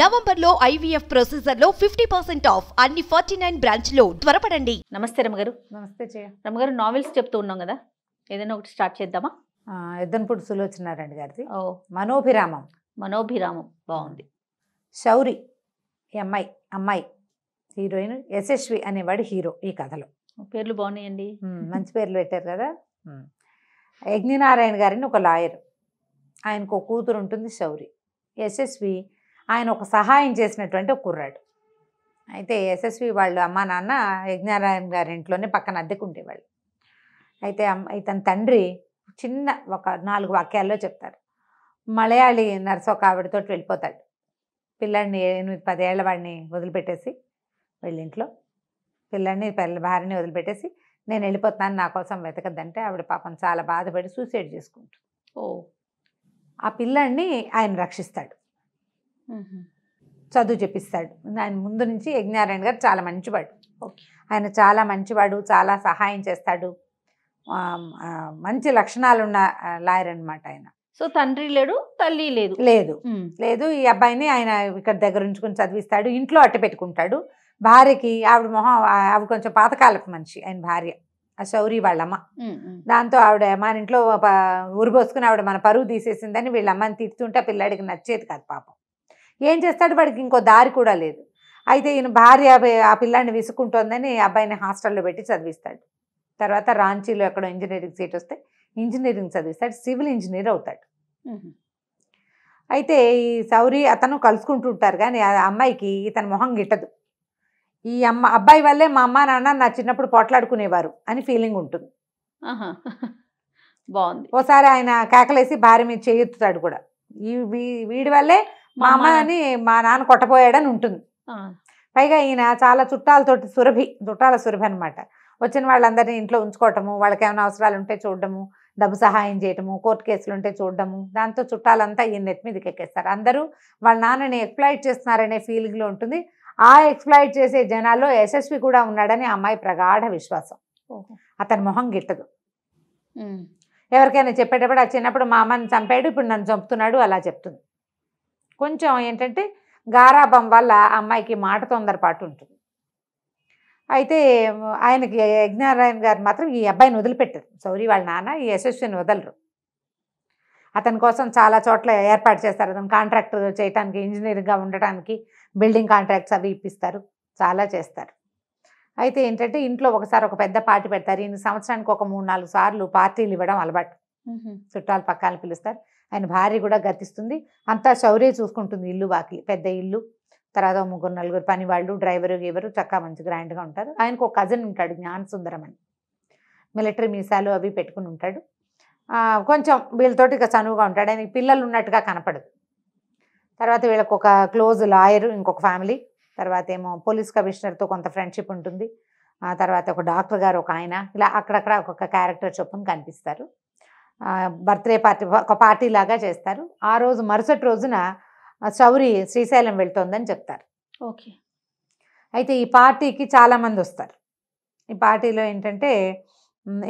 నవంబర్లో ఐవీఎఫ్ ప్రొసెసర్లో fifty percent off అన్ని ఫార్టీ నైన్ బ్రాంచ్లో త్వరపడండి నమస్తే రమగారు నమస్తే జయ రమగారు నావెల్స్ చెప్తూ ఉన్నాం కదా ఏదైనా ఒకటి స్టార్ట్ చేద్దామా ఎద్దనపూడి సులోచనారాయణ గారిది ఓ మనోభిరామం మనోభిరామం బాగుంది శౌరి ఈ అమ్మాయి అమ్మాయి హీరోయిన్ యశస్వి అనేవాడు హీరో ఈ కథలో పేర్లు బాగున్నాయండి మంచి పేర్లు పెట్టారు కదా యజ్ఞనారాయణ గారిని ఒక లాయర్ ఆయనకు ఒక కూతురు ఉంటుంది శౌరి యశస్వి ఆయన ఒక సహాయం చేసినటువంటి ఒక కుర్రాడు అయితే యశస్వి వాళ్ళు అమ్మా నాన్న యజ్ఞారాయణ గారి ఇంట్లోనే పక్కన అద్దెకుండేవాళ్ళు అయితే ఇతని తండ్రి చిన్న ఒక నాలుగు వాక్యాల్లో చెప్తారు మలయాళీ నర్స్ ఒక ఆవిడతో వెళ్ళిపోతాడు పిల్లాడిని ఎనిమిది పదేళ్ల వాడిని వదిలిపెట్టేసి వెళ్ళింట్లో పిల్లాడిని పిల్లల భార్యని వదిలిపెట్టేసి నేను వెళ్ళిపోతున్నాను నా కోసం వెతకద్దంటే ఆవిడ పాపం చాలా బాధపడి సూసైడ్ చేసుకుంటుంది ఓ ఆ పిల్లాడిని ఆయన రక్షిస్తాడు చదువు చెప్పిస్తాడు ఆయన ముందు నుంచి యజ్ఞారాయణ గారు చాలా మంచివాడు ఆయన చాలా మంచివాడు చాలా సహాయం చేస్తాడు మంచి లక్షణాలు ఉన్న లాయర్ అనమాట ఆయన సో తండ్రి లేడు తల్లి లేదు లేదు లేదు ఈ అబ్బాయిని ఆయన ఇక్కడ దగ్గర ఉంచుకొని చదివిస్తాడు ఇంట్లో అట్ట పెట్టుకుంటాడు భార్యకి ఆవిడ మొహం ఆవిడ కొంచెం పాతకాలపు మనిషి ఆయన భార్య ఆ శౌరి వాళ్ళమ్మ దాంతో ఆవిడ మన ఇంట్లో ఉరిపోసుకుని ఆవిడ మన పరువు తీసేసిందని వీళ్ళమ్మని తిడుతుంటే పిల్లాడికి నచ్చేది కాదు పాపం ఏం చేస్తాడు వాడికి ఇంకో దారి కూడా లేదు అయితే ఈయన భార్య ఆ పిల్లాన్ని విసుకుంటోందని అబ్బాయిని హాస్టల్లో పెట్టి చదివిస్తాడు తర్వాత రాంచీలో ఎక్కడో ఇంజనీరింగ్ సీట్ వస్తే ఇంజనీరింగ్ చదివిస్తాడు సివిల్ ఇంజనీర్ అవుతాడు అయితే ఈ సౌరి అతను కలుసుకుంటూ ఉంటారు కానీ ఆ అమ్మాయికి ఇతని మొహం గిట్టదు ఈ అమ్మ అబ్బాయి వల్లే మా అమ్మ నాన్న నా చిన్నప్పుడు పోట్లాడుకునేవారు అని ఫీలింగ్ ఉంటుంది బాగుంది ఓసారి ఆయన కేకలేసి భార్య మీద చేయుతాడు కూడా ఈ వీడి వల్లే మా అమ్మని మా నాన్న కొట్టపోయాడని ఉంటుంది పైగా ఈయన చాలా చుట్టాలతోటి సురభి చుట్టాల సురభి అనమాట వచ్చిన వాళ్ళందరినీ ఇంట్లో ఉంచుకోవటము వాళ్ళకి ఏమైనా అవసరాలు ఉంటే చూడడము డబ్బు సహాయం చేయటము కోర్టు కేసులు ఉంటే చూడడము దాంతో చుట్టాలంతా ఈయన నెట్ మీదకి ఎక్కేస్తారు అందరూ వాళ్ళ నాన్నని ఎక్స్ప్లాయిట్ చేస్తున్నారనే ఫీలింగ్లో ఉంటుంది ఆ ఎక్స్ప్లాయిట్ చేసే జనాల్లో యశస్వి కూడా ఉన్నాడని అమ్మాయి ప్రగాఢ విశ్వాసం అతని మొహం గిట్టదు ఎవరికైనా చెప్పేటప్పుడు ఆ చిన్నప్పుడు మా అమ్మని చంపాడు ఇప్పుడు నన్ను చంపుతున్నాడు అలా చెప్తుంది కొంచెం ఏంటంటే గారాభం వల్ల అమ్మాయికి మాట తొందరపాటు ఉంటుంది అయితే ఆయనకి యజ్ఞారాయణ గారు మాత్రం ఈ అబ్బాయిని వదిలిపెట్టారు సౌరీ వాళ్ళ నాన్న ఈ యశస్విని వదలరు అతని కోసం చాలా చోట్ల ఏర్పాటు చేస్తారు అతను కాంట్రాక్టర్ చేయడానికి ఇంజనీర్గా ఉండటానికి బిల్డింగ్ కాంట్రాక్ట్స్ అవి ఇప్పిస్తారు చాలా చేస్తారు అయితే ఏంటంటే ఇంట్లో ఒకసారి ఒక పెద్ద పార్టీ పెడతారు ఈయన సంవత్సరానికి ఒక మూడు నాలుగు సార్లు పార్టీలు ఇవ్వడం అలవాటు చుట్టాలు పక్కన పిలుస్తారు ఆయన భార్య కూడా గతిస్తుంది అంతా శౌర్య చూసుకుంటుంది ఇల్లు వాకి పెద్ద ఇల్లు తర్వాత ముగ్గురు నలుగురు పని వాళ్ళు డ్రైవరు గీవరు చక్కా మంచి గ్రాండ్గా ఉంటారు ఆయనకు ఒక కజిన్ ఉంటాడు జ్ఞానసుందరం అని మిలిటరీ మీసాలు అవి పెట్టుకుని ఉంటాడు కొంచెం వీళ్ళతోటి ఇక చనువుగా ఉంటాడు ఆయనకి పిల్లలు ఉన్నట్టుగా కనపడదు తర్వాత వీళ్ళకి ఒక క్లోజ్ లాయర్ ఇంకొక ఫ్యామిలీ తర్వాత ఏమో పోలీస్ కమిషనర్తో కొంత ఫ్రెండ్షిప్ ఉంటుంది ఆ తర్వాత ఒక డాక్టర్ గారు ఒక ఆయన ఇలా అక్కడక్కడ ఒక్కొక్క క్యారెక్టర్ చొప్పున కనిపిస్తారు బర్త్డే పార్టీ ఒక పార్టీ లాగా చేస్తారు ఆ రోజు మరుసటి రోజున చౌరి శ్రీశైలం వెళ్తోందని చెప్తారు ఓకే అయితే ఈ పార్టీకి చాలామంది వస్తారు ఈ పార్టీలో ఏంటంటే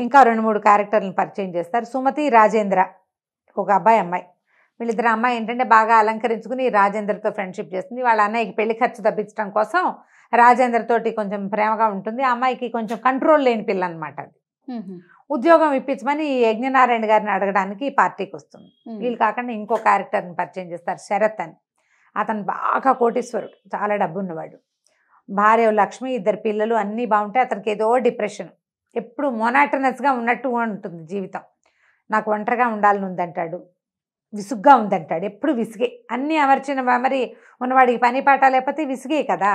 ఇంకా రెండు మూడు క్యారెక్టర్లను పరిచయం చేస్తారు సుమతి రాజేంద్ర ఒక అబ్బాయి అమ్మాయి వీళ్ళిద్దరు అమ్మాయి ఏంటంటే బాగా అలంకరించుకుని రాజేంద్రతో ఫ్రెండ్షిప్ చేస్తుంది వాళ్ళ అన్నయ్యకి పెళ్లి ఖర్చు తప్పించడం కోసం రాజేంద్రతోటి కొంచెం ప్రేమగా ఉంటుంది అమ్మాయికి కొంచెం కంట్రోల్ లేని పిల్ల అనమాట అది ఉద్యోగం ఇప్పించమని ఈ యజ్ఞనారాయణ గారిని అడగడానికి ఈ పార్టీకి వస్తుంది వీళ్ళు కాకుండా ఇంకో క్యారెక్టర్ని పరిచయం చేస్తారు శరత్ అని అతను బాగా కోటీశ్వరుడు చాలా డబ్బు ఉన్నవాడు భార్య లక్ష్మి ఇద్దరు పిల్లలు అన్నీ బాగుంటాయి అతనికి ఏదో డిప్రెషన్ ఎప్పుడు మొనాటనస్గా ఉన్నట్టు ఉంటుంది జీవితం నాకు ఒంటరిగా ఉండాలని ఉందంటాడు విసుగ్గా ఉందంటాడు ఎప్పుడు విసిగే అన్ని అమర్చిన మరి ఉన్నవాడికి పని పాట లేకపోతే విసిగే కదా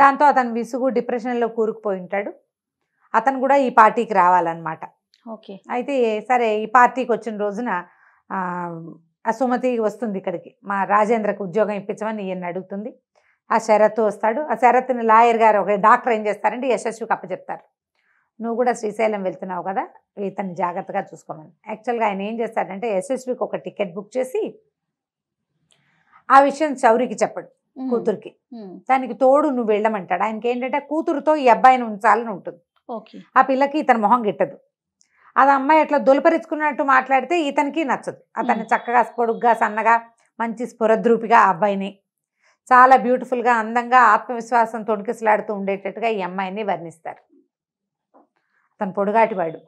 దాంతో అతను విసుగు డిప్రెషన్లో కూరుకుపోయి ఉంటాడు అతను కూడా ఈ పార్టీకి రావాలన్నమాట ఓకే అయితే సరే ఈ పార్టీకి వచ్చిన రోజున అసుమతి వస్తుంది ఇక్కడికి మా రాజేంద్రకు ఉద్యోగం ఇప్పించమని ఈయన అడుగుతుంది ఆ శరత్ వస్తాడు ఆ శరత్ని లాయర్ గారు ఒక డాక్టర్ ఏం చేస్తారంటే యశస్వికి అప్పచెప్తారు నువ్వు కూడా శ్రీశైలం వెళ్తున్నావు కదా ఇతన్ని జాగ్రత్తగా చూసుకోమని యాక్చువల్గా ఆయన ఏం చేస్తాడంటే యశస్వికి ఒక టికెట్ బుక్ చేసి ఆ విషయం చౌరికి చెప్పడు కూతురికి దానికి తోడు నువ్వు వెళ్ళమంటాడు ఆయనకి ఏంటంటే కూతురుతో ఈ అబ్బాయిని ఉంచాలని ఉంటుంది ఆ పిల్లకి ఇతని మొహం గిట్టదు అది అమ్మాయి ఎట్లా దొలపరించుకున్నట్టు మాట్లాడితే ఇతనికి నచ్చదు అతన్ని చక్కగా పొడుగ్గా సన్నగా మంచి స్ఫురద్రూపిగా అబ్బాయిని చాలా బ్యూటిఫుల్గా అందంగా ఆత్మవిశ్వాసం తొణికిసలాడుతూ ఉండేటట్టుగా ఈ అమ్మాయిని వర్ణిస్తారు అతను పొడుగాటివాడు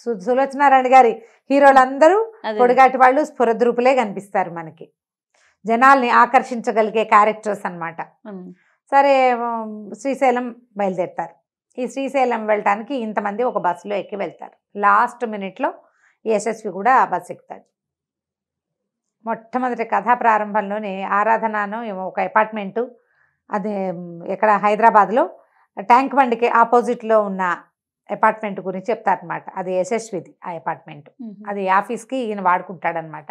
సు సులోచనారాయణ గారి హీరోలందరూ పొడుగాటి వాళ్ళు స్ఫురద్రూపులే కనిపిస్తారు మనకి జనాల్ని ఆకర్షించగలిగే క్యారెక్టర్స్ అనమాట సరే శ్రీశైలం బయలుదేరుతారు ఈ శ్రీశైలం వెళ్ళటానికి ఇంతమంది ఒక బస్సులో ఎక్కి వెళ్తారు లాస్ట్ మినిట్లో యశస్వి కూడా ఆ బస్సు ఎక్కుతాడు మొట్టమొదటి కథా ప్రారంభంలోనే ఆరాధనను ఒక అపార్ట్మెంటు అది ఇక్కడ హైదరాబాద్లో ట్యాంక్ బండికి ఆపోజిట్లో ఉన్న అపార్ట్మెంట్ గురించి చెప్తారనమాట అది యశస్విది ఆ అపార్ట్మెంట్ అది ఆఫీస్కి ఈయన వాడుకుంటాడనమాట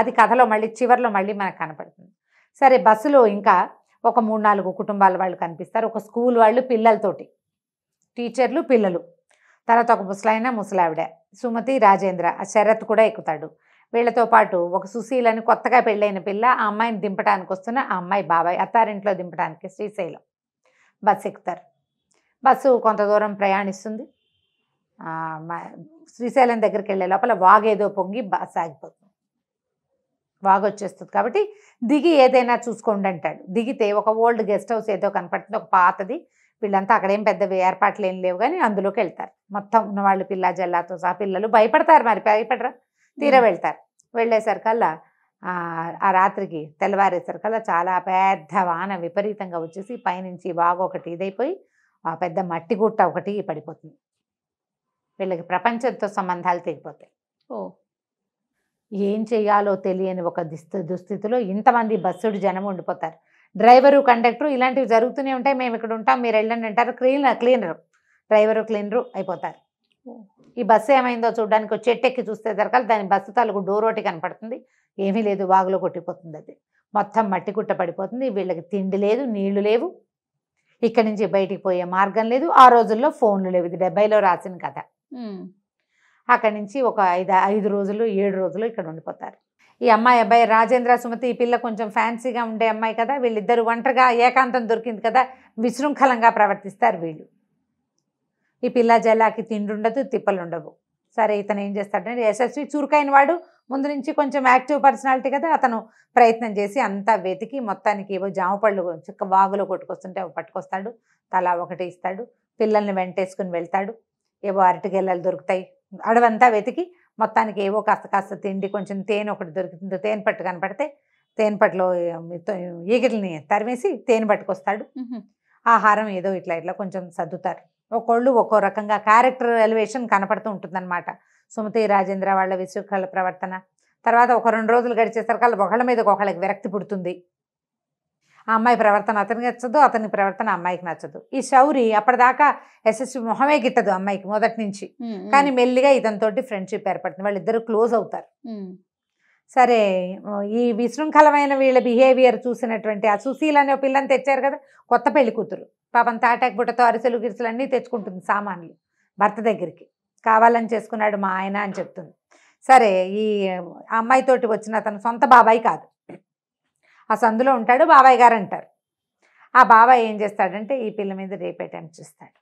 అది కథలో మళ్ళీ చివరిలో మళ్ళీ మనకు కనపడుతుంది సరే బస్సులో ఇంకా ఒక మూడు నాలుగు కుటుంబాల వాళ్ళు కనిపిస్తారు ఒక స్కూల్ వాళ్ళు పిల్లలతోటి టీచర్లు పిల్లలు తర్వాత ఒక ముసలాయన ముసలావిడ సుమతి రాజేంద్ర శరత్ కూడా ఎక్కుతాడు వీళ్ళతో పాటు ఒక సుశీలని కొత్తగా పెళ్ళైన పిల్ల ఆ అమ్మాయిని దింపడానికి వస్తున్న ఆ అమ్మాయి బాబాయ్ అత్తారింట్లో దింపడానికి శ్రీశైలం బస్సు ఎక్కుతారు బస్సు కొంత దూరం ప్రయాణిస్తుంది శ్రీశైలం దగ్గరికి వెళ్ళే లోపల వాగేదో పొంగి బస్సు ఆగిపోతుంది వాగు వచ్చేస్తుంది కాబట్టి దిగి ఏదైనా చూసుకోండి అంటాడు దిగితే ఒక ఓల్డ్ గెస్ట్ హౌస్ ఏదో కనపడుతుంది ఒక పాతది వీళ్ళంతా అక్కడేం పెద్ద ఏర్పాట్లు ఏం లేవు కానీ అందులోకి వెళ్తారు మొత్తం ఉన్నవాళ్ళు పిల్ల జల్లాతో సహా పిల్లలు భయపడతారు మరి భయపడరా తీర వెళ్తారు వెళ్ళేసరికల్లా ఆ రాత్రికి తెల్లవారేసరికల్లా చాలా పెద్ద వాన విపరీతంగా వచ్చేసి పైనుంచి బాగా ఒకటి ఇదైపోయి ఆ పెద్ద మట్టి గుట్ట ఒకటి పడిపోతుంది వీళ్ళకి ప్రపంచంతో సంబంధాలు తెగిపోతాయి ఓ ఏం చేయాలో తెలియని ఒక దుస్థితిలో ఇంతమంది బస్సుడు జనం ఉండిపోతారు డ్రైవరు కండక్టరు ఇలాంటివి జరుగుతూనే ఉంటాయి మేము ఇక్కడ ఉంటాం మీరు వెళ్ళండి అంటారు క్లీనర్ క్లీనరు డ్రైవరు క్లీనరు అయిపోతారు ఈ బస్సు ఏమైందో చూడడానికి చెట్టు ఎక్కి చూస్తే దరకాలి దాని బస్సు తాలూకు డోర్ ఒకటి కనపడుతుంది ఏమీ లేదు వాగులో కొట్టిపోతుంది అది మొత్తం మట్టి కుట్ట పడిపోతుంది వీళ్ళకి తిండి లేదు నీళ్లు లేవు ఇక్కడి నుంచి బయటికి పోయే మార్గం లేదు ఆ రోజుల్లో ఫోన్లు లేవు ఇది డెబ్బైలో రాసిన కథ అక్కడి నుంచి ఒక ఐదు ఐదు రోజులు ఏడు రోజులు ఇక్కడ ఉండిపోతారు ఈ అమ్మాయి అబ్బాయి రాజేంద్ర సుమతి ఈ పిల్ల కొంచెం ఫ్యాన్సీగా ఉండే అమ్మాయి కదా వీళ్ళిద్దరు ఒంటరిగా ఏకాంతం దొరికింది కదా విశృంఖలంగా ప్రవర్తిస్తారు వీళ్ళు ఈ పిల్ల జలాకి తిండుండదు తిప్పలుండవు సరే ఇతను ఏం చేస్తాడంటే యశస్వి చురుకైన వాడు ముందు నుంచి కొంచెం యాక్టివ్ పర్సనాలిటీ కదా అతను ప్రయత్నం చేసి అంతా వెతికి మొత్తానికి ఏవో జామ పళ్ళు చిక్క వాగులో కొట్టుకొస్తుంటే పట్టుకొస్తాడు తలా ఒకటి ఇస్తాడు పిల్లల్ని వెంటేసుకుని వెళ్తాడు ఏవో గెల్లలు దొరుకుతాయి అడవంతా వెతికి మొత్తానికి ఏవో కాస్త కాస్త తిండి కొంచెం తేనె ఒకటి దొరుకుతుంది తేనె పట్టు కనపడితే తేనె పట్టులో ఈగిరిని తరిమేసి తేనె పట్టుకొస్తాడు ఆహారం ఏదో ఇట్లా ఇట్లా కొంచెం సర్దుతారు ఒక్కోళ్ళు ఒక్కో రకంగా క్యారెక్టర్ ఎలివేషన్ కనపడుతూ ఉంటుందన్నమాట సుమతి రాజేంద్ర వాళ్ళ విశ్వకళ ప్రవర్తన తర్వాత ఒక రెండు రోజులు గడిచేసరికి వాళ్ళ ఒకళ్ళ మీద ఒకళ్ళకి విరక్తి పుడుతుంది ఆ అమ్మాయి ప్రవర్తన అతనికి నచ్చదు అతని ప్రవర్తన అమ్మాయికి నచ్చదు ఈ శౌరి అప్పటిదాకా ఎస్ఎస్ మొహమే గిట్టదు అమ్మాయికి మొదటి నుంచి కానీ మెల్లిగా ఇతనితో ఫ్రెండ్షిప్ ఏర్పడుతుంది వాళ్ళిద్దరు క్లోజ్ అవుతారు సరే ఈ విశృంఖలమైన వీళ్ళ బిహేవియర్ చూసినటువంటి ఆ సుశీల్ అనే పిల్లని తెచ్చారు కదా కొత్త పెళ్లి కూతురు పాపం తాటాక్ బుట్టతో అరిసెలు గిరిసెలు అన్నీ తెచ్చుకుంటుంది సామాన్లు భర్త దగ్గరికి కావాలని చేసుకున్నాడు మా ఆయన అని చెప్తుంది సరే ఈ అమ్మాయితోటి వచ్చిన అతను సొంత బాబాయ్ కాదు ఆ సందులో ఉంటాడు బాబాయ్ గారు అంటారు ఆ బాబాయ్ ఏం చేస్తాడంటే ఈ పిల్ల మీద రేప్ అటెంప్ట్ చేస్తాడు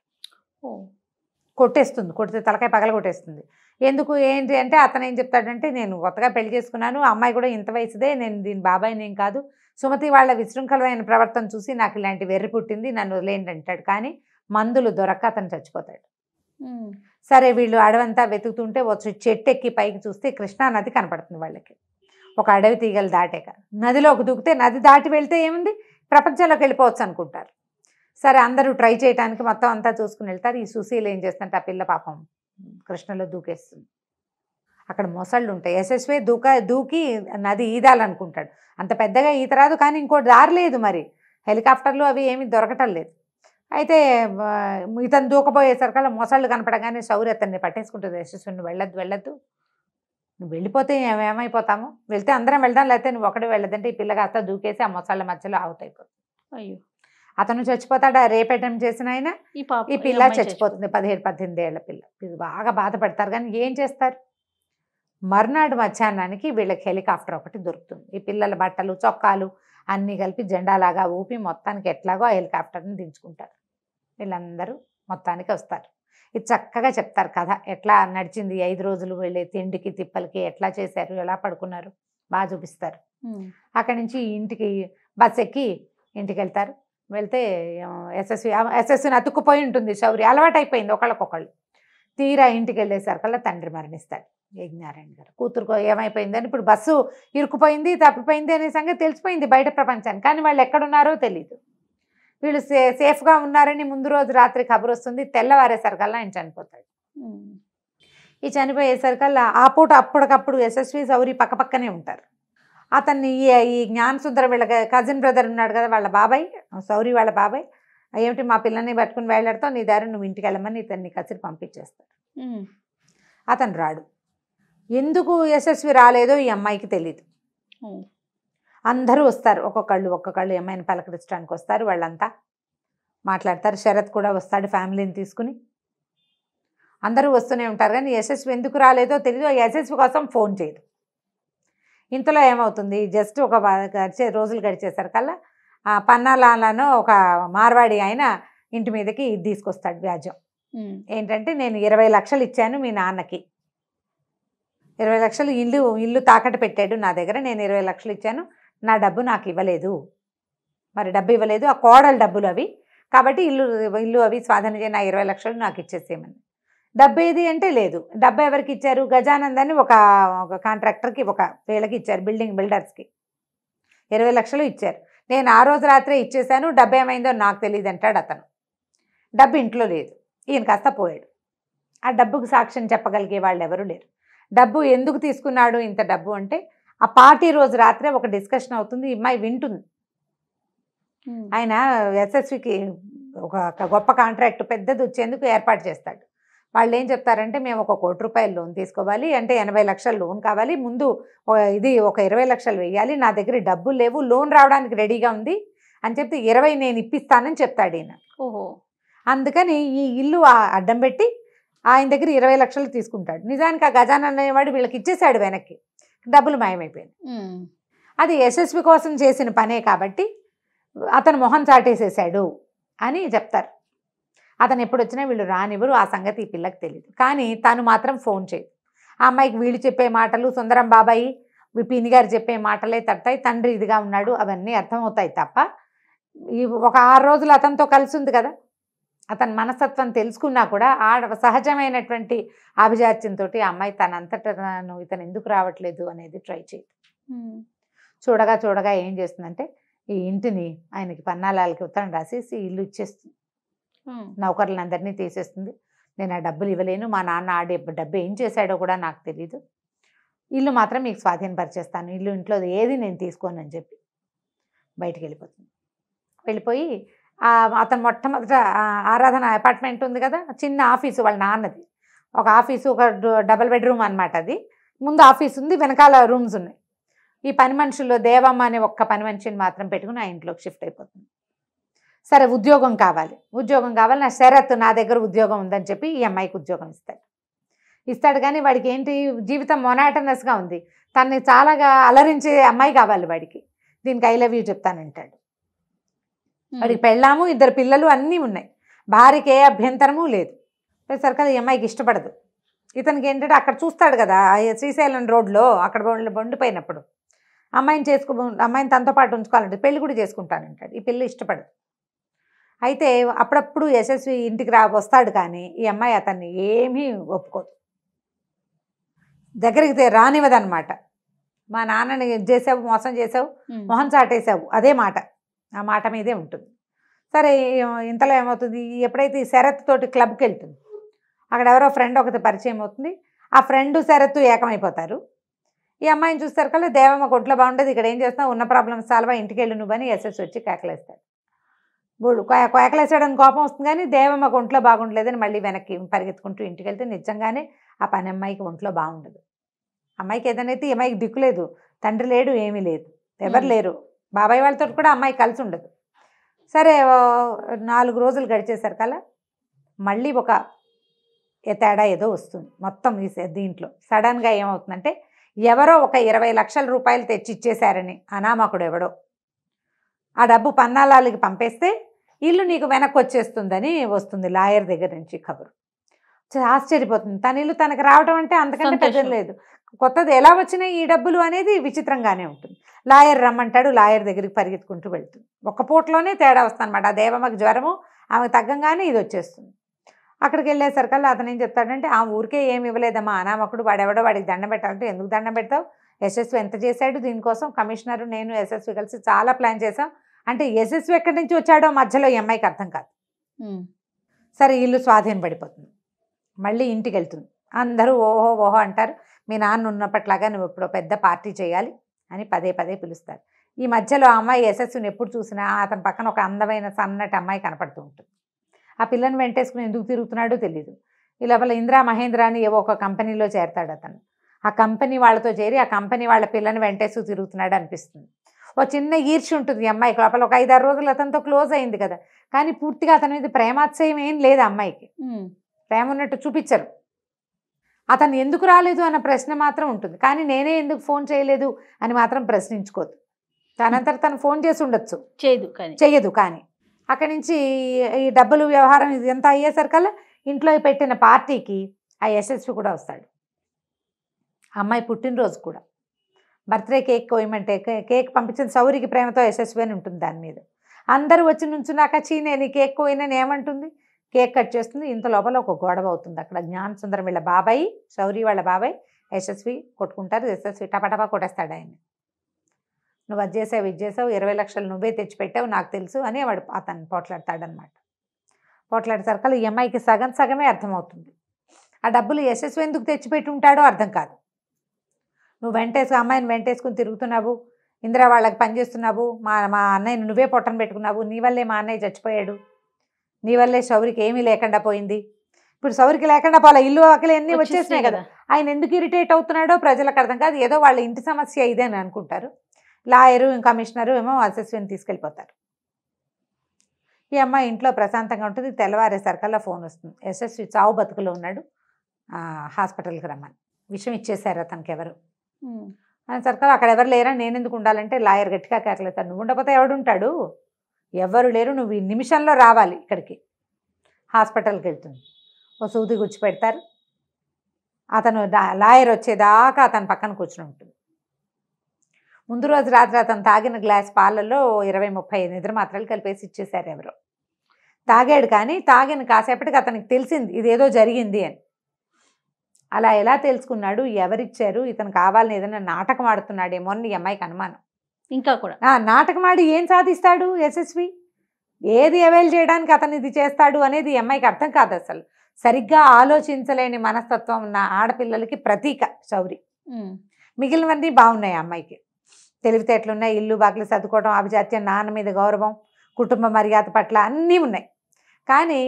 కొట్టేస్తుంది కొడితే తలకాయ పగల కొట్టేస్తుంది ఎందుకు ఏంటి అంటే అతను ఏం చెప్తాడంటే నేను కొత్తగా పెళ్లి చేసుకున్నాను అమ్మాయి కూడా ఇంత వయసుదే నేను దీని బాబాయ్ నేను కాదు సుమతి వాళ్ళ విశృంఖలమైన ప్రవర్తన చూసి నాకు ఇలాంటి వెర్రి పుట్టింది నన్ను వదిలేయండి అంటాడు కానీ మందులు దొరక్క అతను చచ్చిపోతాడు సరే వీళ్ళు అడవంతా వెతుకుతుంటే వచ్చి చెట్టు ఎక్కి పైకి చూస్తే కృష్ణానది కనపడుతుంది వాళ్ళకి ఒక అడవి తీగలు దాటాక నదిలోకి దూకితే నది దాటి వెళ్తే ఏముంది ప్రపంచంలోకి వెళ్ళిపోవచ్చు అనుకుంటారు సరే అందరూ ట్రై చేయడానికి మొత్తం అంతా చూసుకుని వెళ్తారు ఈ సుశీలు ఏం చేస్తుంటే ఆ పిల్ల పాపం కృష్ణలో దూకేస్తుంది అక్కడ మొసళ్ళు ఉంటాయి ఎస్ఎస్వే దూక దూకి నది ఈదాలనుకుంటాడు అంత పెద్దగా ఈత రాదు కానీ ఇంకోటి దారి లేదు మరి హెలికాప్టర్లు అవి ఏమి దొరకటం లేదు అయితే ఇతను దూకపోయేసరికల్లా మొసళ్ళు కనపడగానే సౌర్యతన్ని పట్టేసుకుంటుంది యశస్విని వెళ్ళొద్దు వెళ్ళొద్దు నువ్వు వెళ్ళిపోతే ఏమైపోతాము వెళ్తే అందరం వెళ్దాం లేకపోతే నువ్వు ఒకటి వెళ్ళదంటే ఈ పిల్లగా అత్త దూకేసి ఆ మొసళ్ళ మధ్యలో అవుట్ అయిపోతుంది అయ్యో అతను చచ్చిపోతాడా రేపు అటెంప్ట్ చేసిన ఆయన ఈ పిల్ల చచ్చిపోతుంది పదిహేడు పద్దెనిమిది ఏళ్ళ పిల్ల ఇది బాగా బాధపడతారు కానీ ఏం చేస్తారు మర్నాడు మధ్యాహ్నానికి వీళ్ళకి హెలికాప్టర్ ఒకటి దొరుకుతుంది ఈ పిల్లల బట్టలు చొక్కాలు అన్నీ కలిపి జెండాలాగా ఊపి మొత్తానికి ఎట్లాగో ఆ హెలికాప్టర్ని దించుకుంటారు వీళ్ళందరూ మొత్తానికి వస్తారు ఇది చక్కగా చెప్తారు కథ ఎట్లా నడిచింది ఐదు రోజులు వెళ్ళే తిండికి తిప్పలకి ఎట్లా చేశారు ఎలా పడుకున్నారు బాగా చూపిస్తారు అక్కడి నుంచి ఇంటికి బస్ ఎక్కి ఇంటికి వెళ్తారు వెళ్తే ఎస్ఎస్వి ఎస్ఎస్విని అతుక్కుపోయి ఉంటుంది శౌర్య అలవాటు అయిపోయింది ఒకళ్ళకొకళ్ళు తీరా ఇంటికి వెళ్ళేసరికల్లా తండ్రి మరణిస్తాడు యజ్ఞారాయణ గారు కూతురుకు ఏమైపోయింది అని ఇప్పుడు బస్సు ఇరుకుపోయింది తప్పిపోయింది అనే సంగతి తెలిసిపోయింది బయట ప్రపంచాన్ని కానీ వాళ్ళు ఎక్కడున్నారో తెలియదు వీళ్ళు సే సేఫ్గా ఉన్నారని ముందు రోజు రాత్రి కబురు వస్తుంది తెల్లవారేసరికల్లా ఆయన చనిపోతాడు ఈ చనిపోయేసరికల్లా ఆ పూట అప్పటికప్పుడు యశస్వి సౌరి పక్కపక్కనే ఉంటారు అతన్ని ఈ జ్ఞాన సుందర వీళ్ళ కజిన్ బ్రదర్ ఉన్నాడు కదా వాళ్ళ బాబాయ్ సౌరి వాళ్ళ బాబాయ్ ఏమిటి మా పిల్లల్ని పట్టుకుని వెళ్ళాడుతావు నీ దారి నువ్వు ఇంటికి వెళ్ళమని ఇతన్ని కసిరి పంపించేస్తాడు అతను రాడు ఎందుకు యశస్వి రాలేదో ఈ అమ్మాయికి తెలియదు అందరూ వస్తారు ఒక్కొక్కళ్ళు ఒక్కొక్కళ్ళు ఏమైనా పలకరించడానికి వస్తారు వాళ్ళంతా మాట్లాడతారు శరత్ కూడా వస్తాడు ఫ్యామిలీని తీసుకుని అందరూ వస్తూనే ఉంటారు కానీ యశస్వి ఎందుకు రాలేదో తెలియదు యశస్వి కోసం ఫోన్ చేయదు ఇంతలో ఏమవుతుంది జస్ట్ ఒక గడిచే రోజులు గడిచేసరికల్లా పన్నాలను ఒక మార్వాడి ఆయన ఇంటి మీదకి ఇది తీసుకొస్తాడు వ్యాజ్యం ఏంటంటే నేను ఇరవై లక్షలు ఇచ్చాను మీ నాన్నకి ఇరవై లక్షలు ఇల్లు ఇల్లు తాకట్టు పెట్టాడు నా దగ్గర నేను ఇరవై లక్షలు ఇచ్చాను నా డబ్బు నాకు ఇవ్వలేదు మరి డబ్బు ఇవ్వలేదు ఆ కోడల డబ్బులు అవి కాబట్టి ఇల్లు ఇల్లు అవి స్వాధీనం చేయని ఇరవై లక్షలు నాకు ఇచ్చేసేయమని డబ్బు ఏది అంటే లేదు డబ్బు ఎవరికి ఇచ్చారు గజానందని ఒక ఒక కాంట్రాక్టర్కి ఒక వేళకి ఇచ్చారు బిల్డింగ్ బిల్డర్స్కి ఇరవై లక్షలు ఇచ్చారు నేను ఆ రోజు రాత్రే ఇచ్చేశాను డబ్బు ఏమైందో నాకు తెలియదు అంటాడు అతను డబ్బు ఇంట్లో లేదు ఈయన కాస్త పోయాడు ఆ డబ్బుకు సాక్ష్యం చెప్పగలిగే వాళ్ళు ఎవరూ లేరు డబ్బు ఎందుకు తీసుకున్నాడు ఇంత డబ్బు అంటే ఆ పార్టీ రోజు రాత్రే ఒక డిస్కషన్ అవుతుంది అమ్మాయి వింటుంది ఆయన ఎస్ఎస్వికి ఒక గొప్ప కాంట్రాక్ట్ పెద్దది వచ్చేందుకు ఏర్పాటు చేస్తాడు వాళ్ళు ఏం చెప్తారంటే మేము ఒక కోటి రూపాయలు లోన్ తీసుకోవాలి అంటే ఎనభై లక్షల లోన్ కావాలి ముందు ఇది ఒక ఇరవై లక్షలు వేయాలి నా దగ్గర డబ్బులు లేవు లోన్ రావడానికి రెడీగా ఉంది అని చెప్తే ఇరవై నేను ఇప్పిస్తానని చెప్తాడు ఈయన ఓహో అందుకని ఈ ఇల్లు అడ్డం పెట్టి ఆయన దగ్గర ఇరవై లక్షలు తీసుకుంటాడు నిజానికి ఆ గజానా అనేవాడు వీళ్ళకి ఇచ్చేసాడు వెనక్కి డబ్బులు మాయమైపోయింది అది యశస్వి కోసం చేసిన పనే కాబట్టి అతను మొహం చాటేసేసాడు అని చెప్తారు అతను ఎప్పుడు వచ్చినా వీళ్ళు రానివ్వరు ఆ సంగతి ఈ పిల్లకి తెలియదు కానీ తను మాత్రం ఫోన్ చేయదు ఆ అమ్మాయికి వీళ్ళు చెప్పే మాటలు సుందరం బాబాయి విపిని గారు చెప్పే మాటలే తడతాయి తండ్రి ఇదిగా ఉన్నాడు అవన్నీ అర్థమవుతాయి తప్ప ఈ ఒక ఆరు రోజులు అతనితో కలిసి ఉంది కదా అతని మనస్తత్వం తెలుసుకున్నా కూడా ఆ సహజమైనటువంటి ఆభిజాత్యంతో అమ్మాయి తనంతట నన్ను ఇతను ఎందుకు రావట్లేదు అనేది ట్రై చేయదు చూడగా చూడగా ఏం చేస్తుందంటే ఈ ఇంటిని ఆయనకి పన్నాలాలకి ఉత్తరం రాసేసి ఇల్లు ఇచ్చేస్తుంది నౌకర్లందరినీ తీసేస్తుంది నేను ఆ డబ్బులు ఇవ్వలేను మా నాన్న ఆడే డబ్బు ఏం చేశాడో కూడా నాకు తెలియదు ఇల్లు మాత్రం మీకు స్వాధీనపరిచేస్తాను ఇల్లు ఇంట్లో ఏది నేను తీసుకోను అని చెప్పి బయటికి వెళ్ళిపోతుంది వెళ్ళిపోయి అతను మొట్టమొదట ఆరాధన అపార్ట్మెంట్ ఉంది కదా చిన్న ఆఫీసు వాళ్ళ నాన్నది ఒక ఆఫీసు ఒక డబల్ బెడ్రూమ్ అనమాట అది ముందు ఆఫీస్ ఉంది వెనకాల రూమ్స్ ఉన్నాయి ఈ పని మనుషుల్లో దేవమ్మ అనే ఒక్క పని మనిషిని మాత్రం పెట్టుకుని ఆ ఇంట్లోకి షిఫ్ట్ అయిపోతుంది సరే ఉద్యోగం కావాలి ఉద్యోగం కావాలి నా శరత్ నా దగ్గర ఉద్యోగం ఉందని చెప్పి ఈ అమ్మాయికి ఉద్యోగం ఇస్తాడు ఇస్తాడు కానీ వాడికి ఏంటి జీవితం మొనాటనస్గా ఉంది తనని చాలాగా అలరించే అమ్మాయి కావాలి వాడికి దీనికి ఐ లవ్ యూ చెప్తానంటాడు వాడికి పెళ్ళాము ఇద్దరు పిల్లలు అన్నీ ఉన్నాయి భార్యకి ఏ అభ్యంతరము లేదు సరికదా ఈ అమ్మాయికి ఇష్టపడదు ఇతనికి ఏంటంటే అక్కడ చూస్తాడు కదా శ్రీశైలం రోడ్లో అక్కడ బండిపోయినప్పుడు అమ్మాయిని చేసుకో అమ్మాయిని తనతో పాటు ఉంచుకోవాలంటే పెళ్లి కూడా చేసుకుంటానంటాడు ఈ పిల్ల ఇష్టపడదు అయితే అప్పుడప్పుడు యశస్వి ఇంటికి రా వస్తాడు కానీ ఈ అమ్మాయి అతన్ని ఏమీ ఒప్పుకోదు దగ్గరికి రానివ్వదనమాట మా నాన్నని చేసావు మోసం చేసావు మొహం చాటేసావు అదే మాట ఆ మాట మీదే ఉంటుంది సరే ఇంతలో ఏమవుతుంది ఎప్పుడైతే ఈ శరత్ తోటి క్లబ్కి వెళ్తుంది అక్కడ ఎవరో ఫ్రెండ్ ఒకటి పరిచయం అవుతుంది ఆ ఫ్రెండ్ శరత్ ఏకమైపోతారు ఈ అమ్మాయిని చూస్తారు కదా దేవమ్మ కొట్లో బాగుండదు ఇక్కడ ఏం చేస్తావు ఉన్న ప్రాబ్లమ్స్ సాల్వా ఇంటికి వెళ్ళు నువ్వని ఎస్ఎస్ వచ్చి కేకలేస్తాడు బోళ్ళు కేకలేసాడని కోపం వస్తుంది కానీ దేవమ్మ ఒంట్లో బాగుండలేదని మళ్ళీ వెనక్కి పరిగెత్తుకుంటూ ఇంటికి వెళ్తే నిజంగానే ఆ పని అమ్మాయికి ఒంట్లో బాగుండదు అమ్మాయికి ఏదైనా అయితే ఈ అమ్మాయికి దిక్కులేదు తండ్రి లేడు ఏమీ లేదు ఎవరు లేరు బాబాయ్ వాళ్ళతో కూడా అమ్మాయి కలిసి ఉండదు సరే నాలుగు రోజులు గడిచేసారు కల మళ్ళీ ఒక తేడా ఏదో వస్తుంది మొత్తం ఈ దీంట్లో సడన్గా ఏమవుతుందంటే ఎవరో ఒక ఇరవై లక్షల రూపాయలు తెచ్చి ఇచ్చేశారని అనామకుడు ఎవడో ఆ డబ్బు పన్నాలకి పంపేస్తే ఇల్లు నీకు వెనక్కి వచ్చేస్తుందని వస్తుంది లాయర్ దగ్గర నుంచి కబురు ఆశ్చర్యపోతుంది తన ఇల్లు తనకు రావడం అంటే అంతకంటే పెద్ద లేదు కొత్తది ఎలా వచ్చినాయి ఈ డబ్బులు అనేది విచిత్రంగానే ఉంటుంది లాయర్ రమ్మంటాడు లాయర్ దగ్గరికి పరిగెత్తుకుంటూ వెళ్తుంది ఒక్క పూటలోనే తేడా వస్తానమాట ఆ దేవమ్మకి జ్వరము ఆమె తగ్గంగానే ఇది వచ్చేస్తుంది అక్కడికి వెళ్ళేసరికల్లా అతను ఏం చెప్తాడంటే ఆ ఊరికే ఏమి ఇవ్వలేదమ్మా అనామకుడు వాడెవడో వాడికి దండం పెట్టాలంటే ఎందుకు దండం పెడతావు ఎస్ఎస్వి ఎంత చేశాడు దీనికోసం కమిషనరు నేను ఎస్ఎస్వి కలిసి చాలా ప్లాన్ చేశాం అంటే ఎస్ఎస్వి ఎక్కడి నుంచి వచ్చాడో మధ్యలో ఎంఐకి అర్థం కాదు సరే ఇల్లు స్వాధీనం పడిపోతుంది మళ్ళీ ఇంటికి వెళ్తుంది అందరూ ఓహో ఓహో అంటారు మీ నాన్న ఉన్నప్పట్లాగా నువ్వు ఇప్పుడు పెద్ద పార్టీ చేయాలి అని పదే పదే పిలుస్తారు ఈ మధ్యలో అమ్మాయి యశస్సుని ఎప్పుడు చూసినా అతని పక్కన ఒక అందమైన సన్నటి అమ్మాయి కనపడుతూ ఉంటుంది ఆ పిల్లని వెంటేసుకుని ఎందుకు తిరుగుతున్నాడో తెలియదు ఈ లోపల ఇంద్రా మహేంద్ర అని ఏవో ఒక కంపెనీలో చేరతాడు అతను ఆ కంపెనీ వాళ్ళతో చేరి ఆ కంపెనీ వాళ్ళ పిల్లని వెంటేస్తూ తిరుగుతున్నాడు అనిపిస్తుంది ఓ చిన్న ఈర్ష్య ఉంటుంది ఈ అమ్మాయికి లోపల ఒక ఐదారు రోజులు అతనితో క్లోజ్ అయింది కదా కానీ పూర్తిగా అతని మీద ప్రేమాత్సయం ఏం లేదు అమ్మాయికి ప్రేమ ఉన్నట్టు చూపించరు అతను ఎందుకు రాలేదు అన్న ప్రశ్న మాత్రం ఉంటుంది కానీ నేనే ఎందుకు ఫోన్ చేయలేదు అని మాత్రం ప్రశ్నించుకోదు తనంతట తను ఫోన్ చేసి ఉండొచ్చు చేయదు కానీ చేయదు కానీ అక్కడి నుంచి ఈ డబ్బులు వ్యవహారం ఇది ఎంత అయ్యేసరికల్లా ఇంట్లో పెట్టిన పార్టీకి ఆ ఎస్ఎస్పి కూడా వస్తాడు అమ్మాయి పుట్టినరోజు కూడా బర్త్డే కేక్ కోయమంటే కేక్ పంపించిన సౌరికి ప్రేమతో యశస్వి అని ఉంటుంది దాని మీద అందరూ వచ్చి నుంచున్నాక చీ నేను కేక్ కోయినని ఏమంటుంది కేక్ కట్ చేస్తుంది ఇంత లోపల ఒక గొడవ అవుతుంది అక్కడ జ్ఞాన సుందరం వీళ్ళ బాబాయ్ శౌరి వాళ్ళ బాబాయ్ యశస్వి కొట్టుకుంటారు యశస్వి టపటపా కొట్టేస్తాడు ఆయన నువ్వు అది చేసావు ఇది చేసావు ఇరవై లక్షలు నువ్వే తెచ్చిపెట్టావు నాకు తెలుసు అని వాడు అతను పోట్లాడతాడనమాట పోట్లాడేసరికలు సరకాలు ఈఎంఐకి సగం సగమే అర్థమవుతుంది ఆ డబ్బులు యశస్వి ఎందుకు తెచ్చిపెట్టి ఉంటాడో అర్థం కాదు నువ్వు వెంటేసు అమ్మాయిని వెంటేసుకుని తిరుగుతున్నావు ఇందిరా వాళ్ళకి పనిచేస్తున్నావు మా మా అన్నయ్యని నువ్వే పొట్టను పెట్టుకున్నావు నీ వల్లే మా అన్నయ్య చచ్చిపోయాడు నీ వల్లే శౌరికి ఏమీ లేకుండా పోయింది ఇప్పుడు శౌరికి లేకుండా పోలే ఇల్లు ఆకలి అన్నీ వచ్చేసినాయి కదా ఆయన ఎందుకు ఇరిటేట్ అవుతున్నాడో ప్రజలకు అర్థం కాదు ఏదో వాళ్ళ ఇంటి సమస్య ఇదే అని అనుకుంటారు లాయరు కమిషనరు ఏమో అసెస్వీని తీసుకెళ్ళిపోతారు ఈ అమ్మాయి ఇంట్లో ప్రశాంతంగా ఉంటుంది తెల్లవారేసరికల్లా ఫోన్ వస్తుంది ఎస్ఎస్వి చావు బతుకులో ఉన్నాడు హాస్పిటల్కి రమ్మని విషయం ఇచ్చేశారు అతనికి ఎవరు అని సరికల్లా అక్కడ ఎవరు లేరా నేను ఎందుకు ఉండాలంటే లాయర్ గట్టిగా కేకలేస్తాడు నువ్వు ఉండకపోతే ఎవడుంటాడు ఎవరు లేరు నువ్వు ఈ నిమిషంలో రావాలి ఇక్కడికి హాస్పిటల్కి వెళ్తుంది ఓ సూది గుచ్చి పెడతారు అతను లాయర్ వచ్చేదాకా అతను పక్కన కూర్చుని ఉంటుంది ముందు రోజు రాత్రి అతను తాగిన గ్లాస్ పాలలో ఇరవై ముప్పై నిద్ర మాత్రలు కలిపేసి ఇచ్చేశారు ఎవరో తాగాడు కానీ తాగిన కాసేపటికి అతనికి తెలిసింది ఇదేదో జరిగింది అని అలా ఎలా తెలుసుకున్నాడు ఎవరిచ్చారు ఇతను కావాలని ఏదైనా నాటకం ఆడుతున్నాడేమో అని ఈ అమ్మాయికి అనుమానం ఇంకా కూడా నాటకమాడి ఏం సాధిస్తాడు యశస్వి ఏది అవైల్ చేయడానికి అతను ఇది చేస్తాడు అనేది అమ్మాయికి అర్థం కాదు అసలు సరిగ్గా ఆలోచించలేని మనస్తత్వం ఉన్న ఆడపిల్లలకి ప్రతీక శౌరి మిగిలినవన్నీ బాగున్నాయి అమ్మాయికి తెలివితేటలు ఉన్నాయి ఇల్లు బాకలు చదువుకోవడం అభిజాత్యం నాన్న మీద గౌరవం కుటుంబ మర్యాద పట్ల అన్నీ ఉన్నాయి కానీ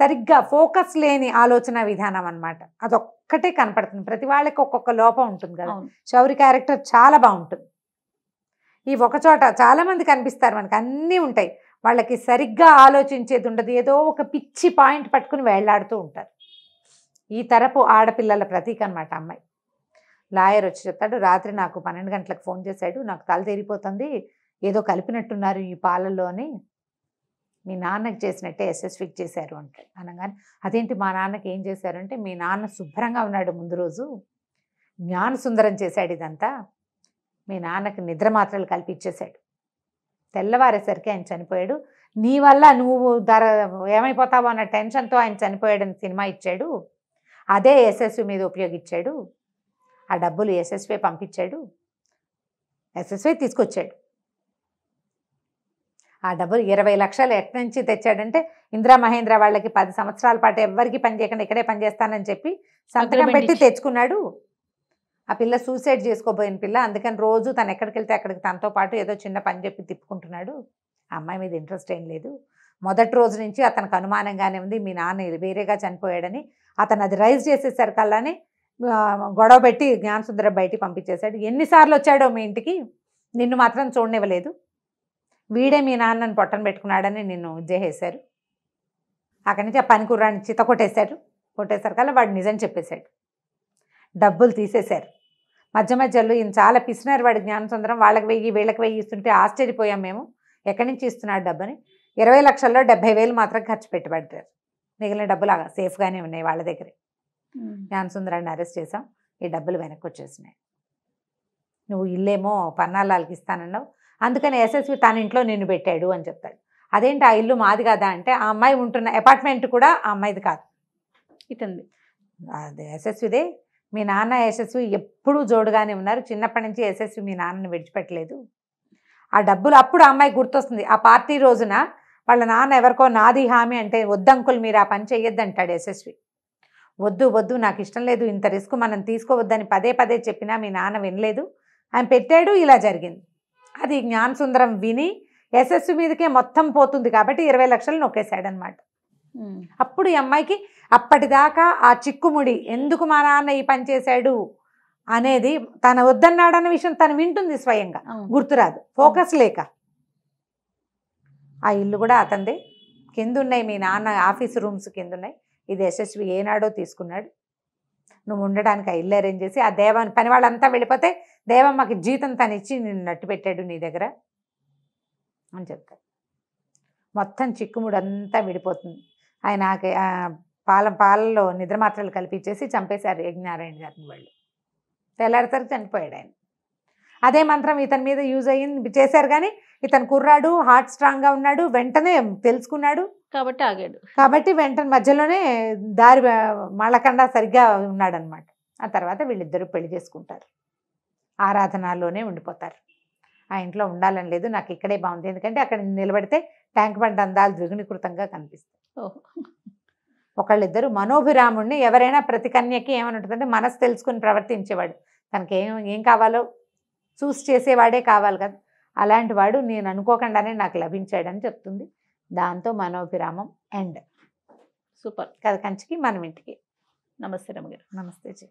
సరిగ్గా ఫోకస్ లేని ఆలోచన విధానం అనమాట అదొక్కటే కనపడుతుంది ప్రతి వాళ్ళకి ఒక్కొక్క లోపం ఉంటుంది కదా శౌరి క్యారెక్టర్ చాలా బాగుంటుంది ఈ ఒకచోట చాలామంది కనిపిస్తారు మనకు అన్నీ ఉంటాయి వాళ్ళకి సరిగ్గా ఆలోచించేది ఉండదు ఏదో ఒక పిచ్చి పాయింట్ పట్టుకుని వేళ్లాడుతూ ఉంటారు ఈ తరపు ఆడపిల్లల ప్రతీక అనమాట అమ్మాయి లాయర్ వచ్చి చెప్తాడు రాత్రి నాకు పన్నెండు గంటలకు ఫోన్ చేశాడు నాకు తల తేరిపోతుంది ఏదో కలిపినట్టున్నారు ఈ పాలల్లో అని మీ నాన్నకి చేసినట్టే ఎస్ఎస్ఫిక్ చేశారు అంటాడు అనగానే అదేంటి మా నాన్నకి ఏం చేశారంటే మీ నాన్న శుభ్రంగా ఉన్నాడు ముందు రోజు జ్ఞానసుందరం చేశాడు ఇదంతా మీ నాన్నకి నిద్ర మాత్రలు కల్పించేశాడు తెల్లవారేసరికి ఆయన చనిపోయాడు నీ వల్ల నువ్వు ధర ఏమైపోతావో అన్న టెన్షన్తో ఆయన చనిపోయాడని సినిమా ఇచ్చాడు అదే యశస్వి మీద ఉపయోగించాడు ఆ డబ్బులు యశస్వి పంపించాడు యశస్వి తీసుకొచ్చాడు ఆ డబ్బులు ఇరవై లక్షలు ఎట్ నుంచి తెచ్చాడంటే ఇందిరా మహేంద్ర వాళ్ళకి పది సంవత్సరాల పాటు ఎవ్వరికి పని చేయకుండా ఇక్కడే పనిచేస్తానని చెప్పి సంతకం పెట్టి తెచ్చుకున్నాడు ఆ పిల్ల సూసైడ్ చేసుకోబోయిన పిల్ల అందుకని రోజు తను ఎక్కడికి వెళ్తే అక్కడికి తనతో పాటు ఏదో చిన్న పని చెప్పి తిప్పుకుంటున్నాడు ఆ అమ్మాయి మీద ఇంట్రెస్ట్ ఏం లేదు మొదటి రోజు నుంచి అతనికి అనుమానంగానే ఉంది మీ నాన్న వేరేగా చనిపోయాడని అతను అది రైజ్ చేసేసరికల్లానే గొడవ పెట్టి జ్ఞానసుందర బయటికి పంపించేశాడు ఎన్నిసార్లు వచ్చాడో మీ ఇంటికి నిన్ను మాత్రం చూడనివ్వలేదు వీడే మీ నాన్నని పొట్టను పెట్టుకున్నాడని నిన్ను చేసేశారు అక్కడి నుంచి ఆ పనికూరాన్ని చిత కొట్టేశారు కొట్టేశారు కల్లా వాడు నిజం చెప్పేశాడు డబ్బులు తీసేశారు మధ్య మధ్యలో ఈయన చాలా పిసినారు వాడు జ్ఞానసుందరం వాళ్ళకి వెయ్యి వీళ్ళకి వెయ్యి ఇస్తుంటే ఆశ్చర్యపోయాం మేము ఎక్కడి నుంచి ఇస్తున్నాడు డబ్బుని ఇరవై లక్షల్లో డెబ్బై వేలు మాత్రం ఖర్చు పెట్టుబడ్డారు మిగిలిన డబ్బులు సేఫ్గానే ఉన్నాయి వాళ్ళ దగ్గరే జ్ఞానసుందరాన్ని అరెస్ట్ చేసాం ఈ డబ్బులు వెనక్కి వచ్చేసినాయి నువ్వు ఇల్లేమో పన్నాళ్ళకి ఇస్తానన్నావు అందుకని ఎస్ఎస్వి తన ఇంట్లో నిన్ను పెట్టాడు అని చెప్తాడు అదేంటి ఆ ఇల్లు మాది కదా అంటే ఆ అమ్మాయి ఉంటున్న అపార్ట్మెంట్ కూడా ఆ అమ్మాయిది కాదు ఇతంది అదే ఎస్ఎస్విదే మీ నాన్న యశస్వి ఎప్పుడూ జోడుగానే ఉన్నారు చిన్నప్పటి నుంచి యశస్వి మీ నాన్నని విడిచిపెట్టలేదు ఆ డబ్బులు అప్పుడు అమ్మాయి గుర్తొస్తుంది ఆ పార్టీ రోజున వాళ్ళ నాన్న ఎవరికో నాది హామీ అంటే వద్దంకులు మీరు ఆ పని చేయొద్దు అంటాడు యశస్వి వద్దు వద్దు నాకు ఇష్టం లేదు ఇంత రిస్క్ మనం తీసుకోవద్దని పదే పదే చెప్పినా మీ నాన్న వినలేదు ఆయన పెట్టాడు ఇలా జరిగింది అది జ్ఞానసుందరం విని యశస్వి మీదకే మొత్తం పోతుంది కాబట్టి ఇరవై లక్షలు నొక్కేశాడనమాట అప్పుడు ఈ అమ్మాయికి అప్పటిదాకా ఆ చిక్కుముడి ఎందుకు మా నాన్న ఈ పని చేశాడు అనేది తన వద్దన్నాడన్న విషయం తను వింటుంది స్వయంగా గుర్తురాదు ఫోకస్ లేక ఆ ఇల్లు కూడా అతందే కింద ఉన్నాయి మీ నాన్న ఆఫీస్ రూమ్స్ కింద ఉన్నాయి ఇది యశస్వి ఏనాడో తీసుకున్నాడు నువ్వు ఉండడానికి ఆ ఇల్లు అరేంజ్ చేసి ఆ దేవ పని వాళ్ళంతా వెళ్ళిపోతే దేవం మాకు జీతం తను ఇచ్చి నిన్ను నట్టు పెట్టాడు నీ దగ్గర అని చెప్తాడు మొత్తం చిక్కుముడు అంతా విడిపోతుంది ఆయన పాల పాలలో నిద్ర మాత్రలు చంపేశారు యజ్ఞనారాయణ గారిని వాళ్ళు తెల్లారిసరికి చనిపోయాడు ఆయన అదే మంత్రం ఇతని మీద యూజ్ అయ్యింది చేశారు కానీ ఇతను కుర్రాడు హార్ట్ స్ట్రాంగ్గా ఉన్నాడు వెంటనే తెలుసుకున్నాడు కాబట్టి ఆగాడు కాబట్టి వెంటనే మధ్యలోనే దారి మళ్ళకండ సరిగ్గా ఉన్నాడనమాట ఆ తర్వాత వీళ్ళిద్దరూ పెళ్లి చేసుకుంటారు ఆరాధనలోనే ఉండిపోతారు ఆ ఇంట్లో ఉండాలని లేదు నాకు ఇక్కడే బాగుంది ఎందుకంటే అక్కడ నిలబడితే ట్యాంక్ బండ్ అందాలు ద్విగుణీకృతంగా కనిపిస్తాయి ఒకళ్ళిద్దరు మనోభిరాముణ్ణి ఎవరైనా ప్రతి కన్యకి ఏమని ఉంటుందంటే మనసు తెలుసుకుని ప్రవర్తించేవాడు తనకి ఏం ఏం కావాలో చూసి చేసేవాడే కావాలి కదా అలాంటి వాడు నేను అనుకోకుండానే నాకు లభించాడని చెప్తుంది దాంతో మనోభిరామం ఎండ్ సూపర్ కథ కంచికి మనం ఇంటికి నమస్తే రమగారు నమస్తే జీ